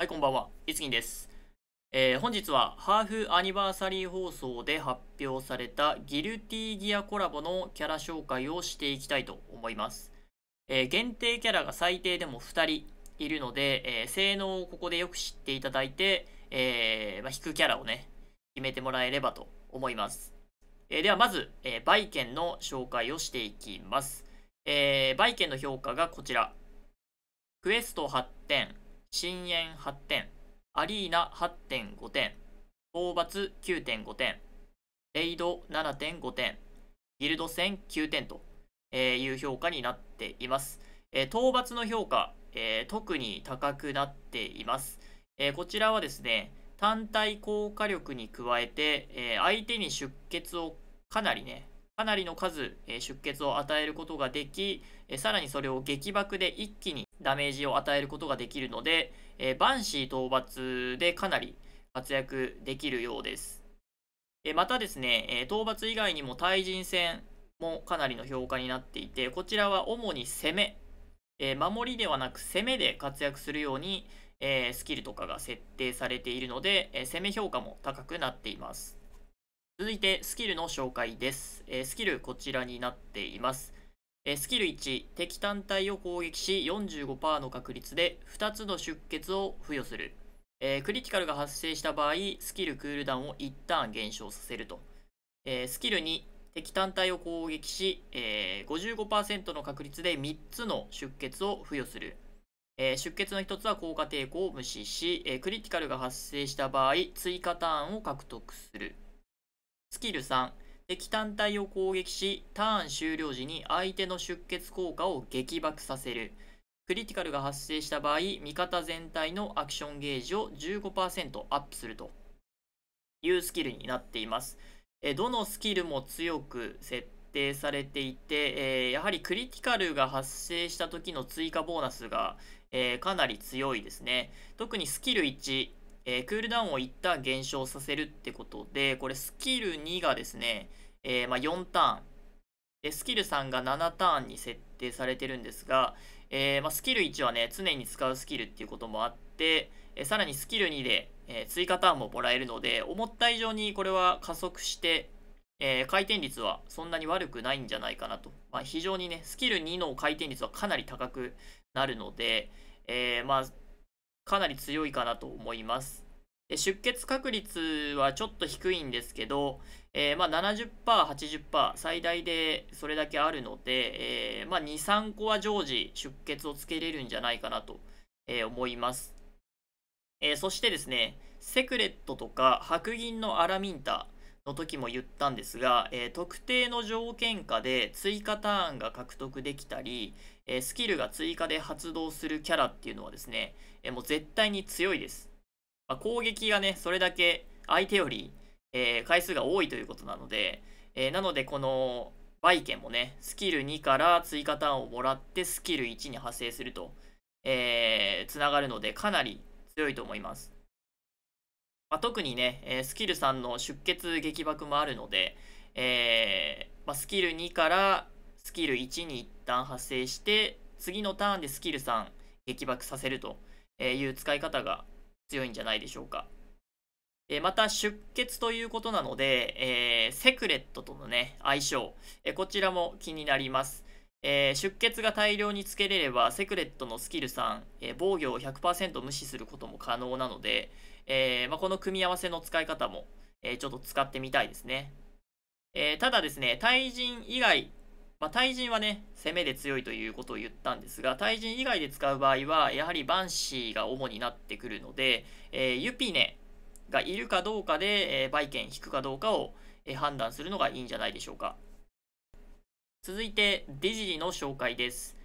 はい、こんばんは。いつぎんです。えー、本日はハーフアニバーサリー放送で発表されたギルティギアコラボのキャラ紹介をしていきたいと思います。えー、限定キャラが最低でも2人いるので、えー、性能をここでよく知っていただいて、えー、まあ、引くキャラをね、決めてもらえればと思います。えではまず、えー、バイケンの紹介をしていきます。えー、バイケンの評価がこちら。クエスト8点。深淵8点、アリーナ8.5点、討伐9.5点、レイド7.5点、ギルド戦9点という評価になっています。討伐の評価、特に高くなっています。こちらはですね、単体効果力に加えて、相手に出血をかなりね、かなりの数、出血を与えることができ、さらにそれを激爆で一気にダメージを与えることができるので、えー、バンシー討伐でかなり活躍できるようです。えー、またですね、え討伐以外にも対人戦もかなりの評価になっていて、こちらは主に攻め、え守りではなく攻めで活躍するように、えスキルとかが設定されているので、え攻め評価も高くなっています。続いてスキルの紹介です。えスキルこちらになっています。スキル1敵単体を攻撃し45%の確率で2つの出血を付与する、えー、クリティカルが発生した場合スキルクールダウンを1ターン減少させると、えー、スキル2敵単体を攻撃し、えー、55%の確率で3つの出血を付与する、え出血の1つは効果抵抗を無視し、えクリティカルが発生した場合追加ターンを獲得するスキル3敵単体を攻撃し、ターン終了時に相手の出血効果を激爆させる。クリティカルが発生した場合、味方全体のアクションゲージを15%アップするというスキルになっています。えどのスキルも強く設定されていて、えやはりクリティカルが発生した時の追加ボーナスが、えかなり強いですね。特にスキル1、えー、クールダウンを一旦減少させるってことで、これスキル2がですね、えー、まあ、4ターンで、スキル3が7ターンに設定されてるんですが、えー、まあ、スキル1はね、常に使うスキルっていうこともあって、えさらにスキル2で、え追加ターンももらえるので、思った以上にこれは加速して、え回転率はそんなに悪くないんじゃないかなと。まあ、非常にね、スキル2の回転率はかなり高くなるので、えまあ、かなり強いかなと思います。出血確率はちょっと低いんですけど、えー、まあ70%、80%、最大でそれだけあるので、えー、まあ2、3個は常時出血をつけれるんじゃないかなと、えー、思います。えー、そしてですね、セクレットとか白銀のアラミンタの時も言ったんですが、えー、特定の条件下で追加ターンが獲得できたり、えスキルが追加で発動するキャラっていうのはですね、えもう絶対に強いです。まあ、攻撃がね、それだけ相手より、えー、回数が多いということなので、えー、なのでこのバイケンもね、スキル2から追加ターンをもらってスキル1に派生すると、えー、つながるのでかなり強いと思います。まあ、特にね、えスキル3の出血撃爆もあるので、えまあ、スキル2からスキル1に一旦発生して次のターンでスキル3撃爆させるという使い方が強いんじゃないでしょうか。また出血ということなので、えー、セクレットとのね、相性、えこちらも気になります。えー、出血が大量につけれれば、セクレットのスキル3、え防御を100%無視することも可能なので、えまあ、この組み合わせの使い方も、えちょっと使ってみたいですね。えただですね、対人以外まあ、対人はね、攻めで強いということを言ったんですが、対人以外で使う場合は、やはりバンシーが主になってくるので、えー、ユピネがいるかどうかで、えー、ケン引くかどうかを、えー、判断するのがいいんじゃないでしょうか。続いて、ディジリの紹介です。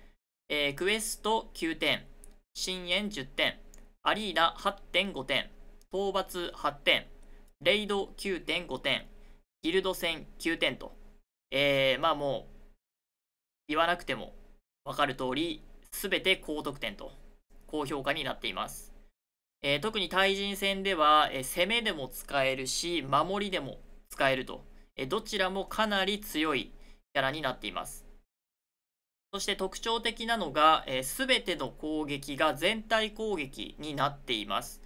えー、クエスト9点、深淵10点、アリーナ8.5点、討伐8点、レイド9.5点、ギルド戦9点と、えー、まあもう、言わなくても分かる通り、全て高得点と、高評価になっています。えー、特に対人戦では、えー、攻めでも使えるし、守りでも使えると、えー、どちらもかなり強いキャラになっています。そして特徴的なのが、ええ、べ、ての攻撃が全体攻撃になっています。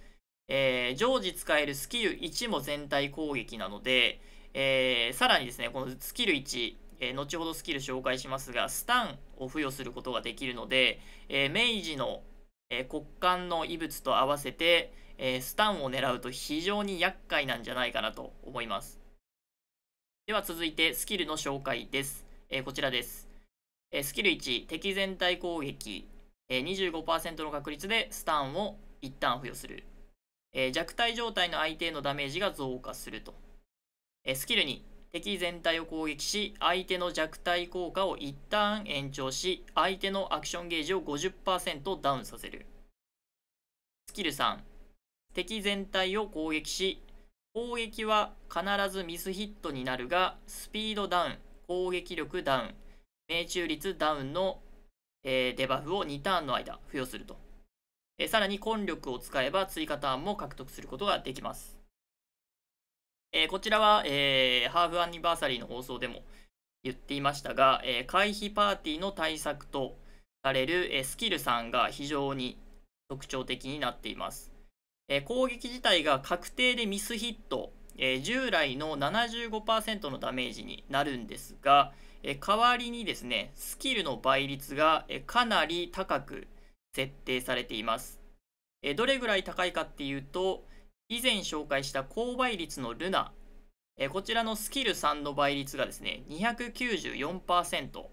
えー、常時使えるスキル1も全体攻撃なので、えー、さらにですね、このスキル1、えー、後ほどスキル紹介しますが、スタンを付与することができるので、えー、明治の、えー、骨幹の異物と合わせて、えスタンを狙うと非常に厄介なんじゃないかなと思います。では続いてスキルの紹介です。えこちらです。えスキル1、敵全体攻撃、え25%の確率でスタンを一旦付与する。え弱体状態の相手へのダメージが増加すると。えスキル2、敵全体を攻撃し相手の弱体効果を一旦延長し相手のアクションゲージを50%ダウンさせるスキル3敵全体を攻撃し攻撃は必ずミスヒットになるがスピードダウン攻撃力ダウン命中率ダウンの、えー、デバフを2ターンの間付与すると、えー、さらに根力を使えば追加ターンも獲得することができますえー、こちらは、えー、ハーフアニバーサリーの放送でも言っていましたが、えー、回避パーティーの対策とされる、えスキルさんが非常に特徴的になっています、え攻撃自体が確定でミスヒット、え従来の75%のダメージになるんですが、え代わりにですねスキルの倍率が、えかなり高く設定されています、えどれぐらい高いかっていうと以前紹介した高倍率のルナ、えこちらのスキル3の倍率がですね、294%、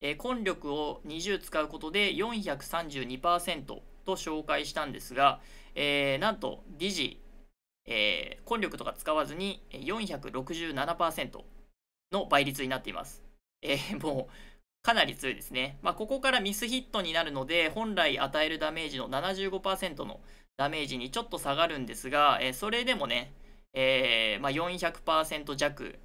えー、根力を20使うことで432%と紹介したんですが、えー、なんと理事、えー、根力とか使わずに467%の倍率になっています。えー、もうかなり強いですね。まあ、ここからミスヒットになるので、本来与えるダメージの75%のダメージにちょっと下がるんですが、えそれでもね、えー、まあ、400%弱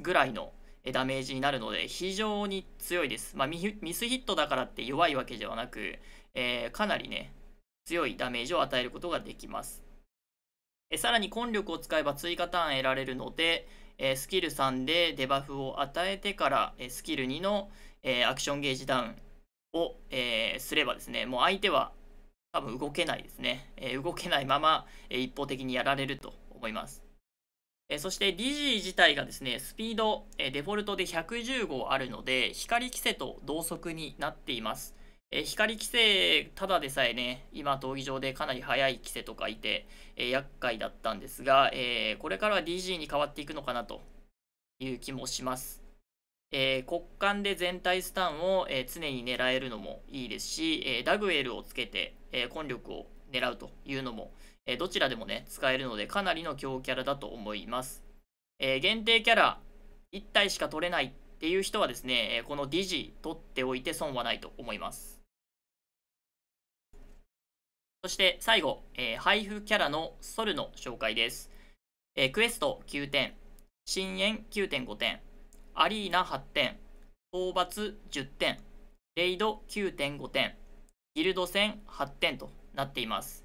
ぐらいのダメージになるので非常に強いです、まあ、ミスヒットだからって弱いわけではなく、えー、かなりね強いダメージを与えることができますえさらに根力を使えば追加ターン得られるので、えスキル3でデバフを与えてから、えスキル2の、えアクションゲージダウンを、えすればですねもう相手は多分動けないですね。え動けないまま、え一方的にやられると思います。えそしてジー自体がですね、スピード、えデフォルトで110号あるので、光規制と同速になっています。え光規制、ただでさえね、今、闘技場でかなり速い規制とかいて、え厄介だったんですが、えこれからは DG に変わっていくのかなという気もします。えー、骨幹で全体スタンを、えー、常に狙えるのもいいですし、えー、ダグエルをつけて、えー、根力を狙うというのも、えどちらでもね、使えるので、かなりの強キャラだと思います。え限定キャラ1体しか取れないっていう人はですね、えこのディジ取っておいて損はないと思います。そして最後、え配布キャラのソルの紹介です。えクエスト9点、深淵9.5点、アリーナ8点、討伐10点、レイド9.5点、ギルド戦8点となっています。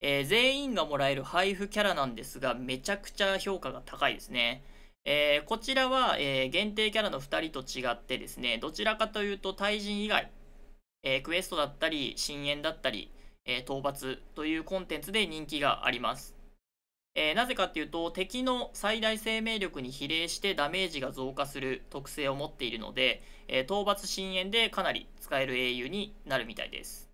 えー、全員がもらえる配布キャラなんですが、めちゃくちゃ評価が高いですね。えー、こちらは、えー、限定キャラの2人と違ってですね、どちらかというと対人以外、えー、クエストだったり、深淵だったり、え討伐というコンテンツで人気があります。えー、なぜかっていうと敵の最大生命力に比例してダメージが増加する特性を持っているので、えー、討伐深淵でかなり使える英雄になるみたいです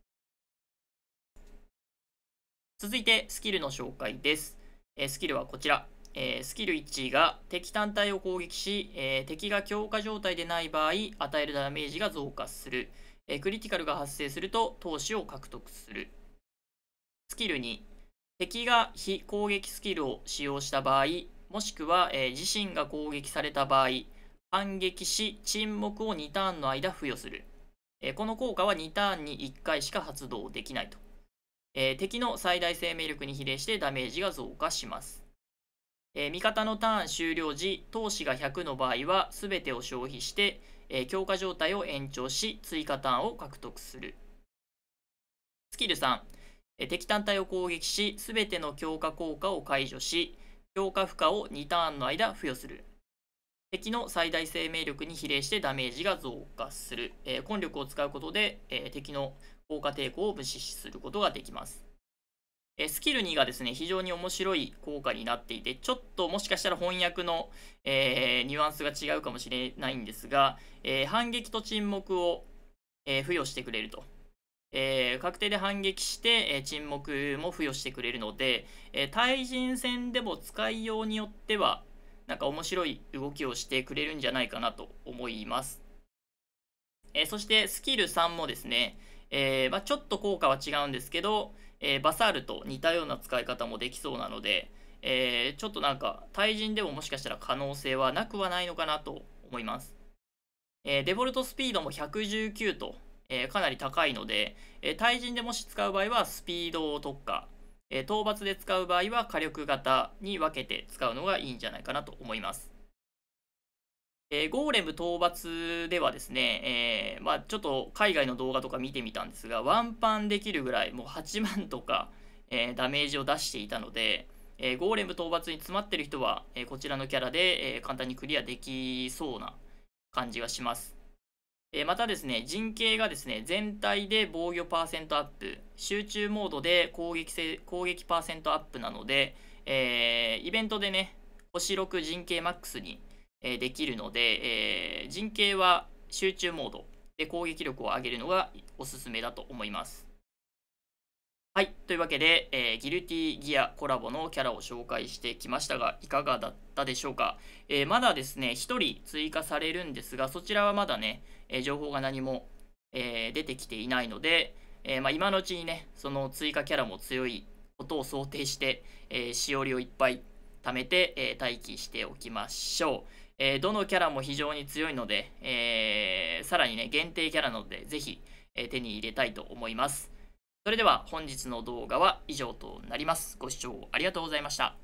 続いてスキルの紹介です、えー、スキルはこちら、えスキル1が敵単体を攻撃し、え敵が強化状態でない場合与えるダメージが増加する、えクリティカルが発生すると投資を獲得するスキル2敵が非攻撃スキルを使用した場合、もしくは、えー、自身が攻撃された場合、反撃し沈黙を2ターンの間付与する。えー、この効果は2ターンに1回しか発動できないと。えー、敵の最大生命力に比例してダメージが増加します。味方のターン終了時、投資が100の場合は全てを消費して、え強化状態を延長し、追加ターンを獲得する。スキル3、敵単体を攻撃し、すべての強化効果を解除し、強化負荷を2ターンの間付与する。敵の最大生命力に比例してダメージが増加する。えー、根力を使うことで、えー、敵の効果抵抗を無視することができます。えー、スキル2がですね、非常に面白い効果になっていて、ちょっともしかしたら翻訳の、えニュアンスが違うかもしれないんですが、え反撃と沈黙を、え付与してくれると。えー、確定で反撃して、えー、沈黙も付与してくれるので、えー、対人戦でも使いようによってはなんか面白い動きをしてくれるんじゃないかなと思います、えそしてスキル3もですね、えまあ、ちょっと効果は違うんですけど、えバサールと似たような使い方もできそうなので、えちょっとなんか対人でももしかしたら可能性はなくはないのかなと思います、えデフォルトスピードも119とえー、かなり高いので、えー、対人でもし使う場合はスピードを特化、えー、討伐で使う場合は火力型に分けて使うのがいいんじゃないかなと思います。えー、ゴーレム討伐ではですね、えー、まあ、ちょっと海外の動画とか見てみたんですが、ワンパンできるぐらい、もう8万とか、えー、ダメージを出していたので、えー、ゴーレム討伐に詰まってる人は、えこちらのキャラで、え簡単にクリアできそうな感じがします。えまたですね、陣形がですね、全体で防御パーセントアップ、集中モードで攻撃性攻撃パーセントアップなので、えー、イベントでね、星6陣形マックスに、えできるので、えー、陣形は集中モードで攻撃力を上げるのがおすすめだと思います。はい。というわけで、えー、ギルティギアコラボのキャラを紹介してきましたが、いかがだったでしょうか。えー、まだですね、1人追加されるんですが、そちらはまだね、えー、情報が何も、え出てきていないので、えまあ、今のうちにね、その追加キャラも強いことを想定して、えしおりをいっぱい貯めて、え待機しておきましょう。えどのキャラも非常に強いので、えさらにね、限定キャラなので、ぜひ、え手に入れたいと思います。それでは本日の動画は以上となります。ご視聴ありがとうございました。